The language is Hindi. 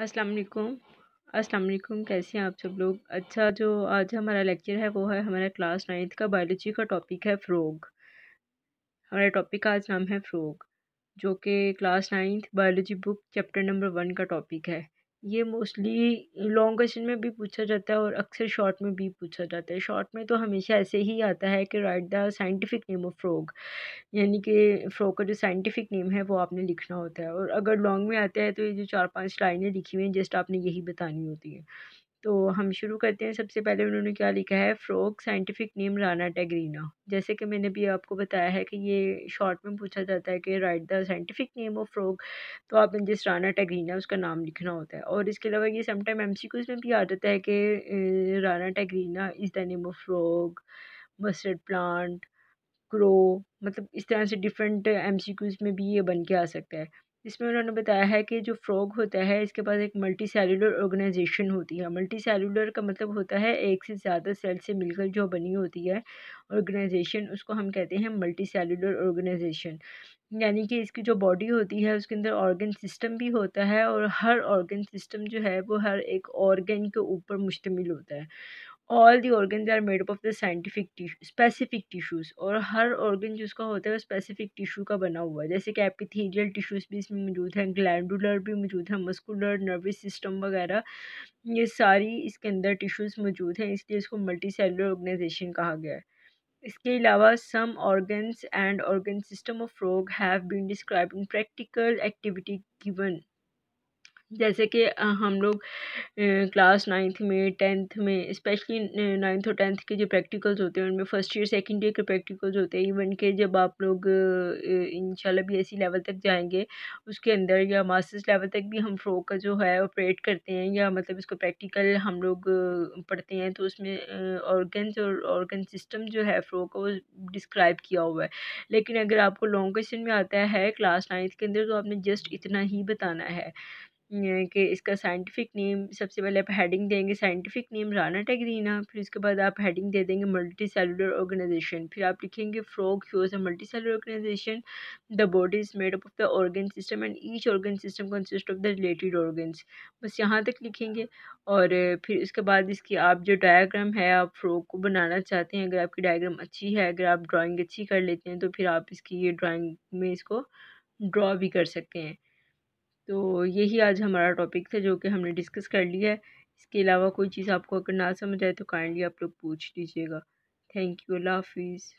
अस्सलाम वालेकुम अस्सलाम वालेकुम कैसे हैं आप सब लोग अच्छा जो आज हमारा लेक्चर है वो है हमारा क्लास नाइन्थ का बायोलॉजी का टॉपिक है फ्रोग हमारा टॉपिक का आज नाम है फ्रोग जो कि class ninth biology book chapter number one का टॉपिक है ये मोस्टली लॉन्ग क्वेश्चन में भी पूछा जाता है और अक्सर शॉर्ट में भी पूछा जाता है शॉर्ट में तो हमेशा ऐसे ही आता है कि write the scientific name of frog यानी कि फ्रॉग का जो साइंटिफिक नेम है वो आपने लिखना होता है और अगर लॉन्ग में आता है तो ये जो चार पांच लाइनें लिखी हुई हैं जस्ट आपने यही बतानी होती है तो हम शुरू करते हैं सबसे पहले उन्होंने क्या लिखा है frog scientific name Rana tigrina जैसे कि मैंने भी आपको बताया है कि ये शॉर्ट में पूछा जाता है कि write the scientific name of frog तो आपने जिस राना टैगरीना उसका नाम लिखना होता है और इसके अलावा ये समटाइम एम सी में भी आ जाता है कि Rana tigrina is the name of frog mustard plant grow मतलब इस तरह से डिफरेंट एम में भी ये बन के आ सकता है जिसमें उन्होंने बताया है कि जो फ्रॉग होता है इसके पास एक मल्टी सेलुलर ऑर्गेनाइजेशन होती है मल्टी सेलुलर का मतलब होता है एक से ज़्यादा सेल से मिलकर जो बनी होती है ऑर्गेनाइजेशन उसको हम कहते हैं मल्टी सेलुलर ऑर्गेनाइजेशन यानी कि इसकी जो बॉडी होती है उसके अंदर ऑर्गन सिस्टम भी होता है और हर ऑर्गन सिस्टम जो है वो हर एक ऑर्गन के ऊपर मुश्तमिल होता है all the organ are made up of the scientific specific tissues और हर ऑर्गन जो उसका होता है वो स्पेसिफिक टिश्यू का बना हुआ है जैसे कि एपिथीरियल टिश्यूज़ भी इसमें मौजूद हैं ग्लैंडुलर भी मौजूद हैं मस्कुलर नर्वस सिस्टम वगैरह ये सारी इसके अंदर टिश्यूज़ मौजूद हैं इसलिए इसको मल्टी सेलुलर ऑर्गेनाइजेशन कहा गया है इसके अलावा some organs and organ system of frog have been describe in practical activity given जैसे कि हम लोग क्लास नाइन्थ में टेंथ में स्पेशली नाइन्थ और टेंथ के जो प्रैक्टिकल्स होते हैं उनमें फ़र्स्ट ईयर सेकंड ईयर के प्रैक्टिकल्स होते हैं इवन के जब आप लोग इंशाल्लाह सी लेवल तक जाएंगे उसके अंदर या मास्टर्स लेवल तक भी हम फ्रो का जो है ऑपरेट करते हैं या मतलब इसको प्रैक्टिकल हम लोग पढ़ते हैं तो उसमें ऑर्गन और ऑर्गन सिस्टम जो है फ्रो का वो डिस्क्राइब किया हुआ है लेकिन अगर आपको लॉन्ग क्वेश्चन में आता है क्लास नाइन्थ के अंदर तो आपने जस्ट इतना ही बताना है कि इसका साइंटिफिक नेम सबसे पहले आप हेडिंग देंगे साइंटिफिक नेम राना टेगरीना फिर उसके बाद आप हेडिंग दे देंगे मल्टी सेलुलर ऑर्गेनाइजेशन फिर आप लिखेंगे frog huge multi cellular organization the body is made up of the organ system and each organ system consist of the related organs बस यहाँ तक लिखेंगे और फिर उसके बाद इसकी आप जो डायाग्राम है आप फ्रॉग को बनाना चाहते हैं अगर आपकी डायाग्राम अच्छी है अगर आप ड्राॅइंग अच्छी कर लेते हैं तो फिर आप इसकी ये ड्राॅइंग में इसको ड्रॉ भी कर सकते हैं तो यही आज हमारा टॉपिक था जो कि हमने डिस्कस कर लिया है इसके अलावा कोई चीज़ आपको अगर ना समझ आए तो काइंडली आप लोग पूछ लीजिएगा थैंक यू अल्लाह हाफिज़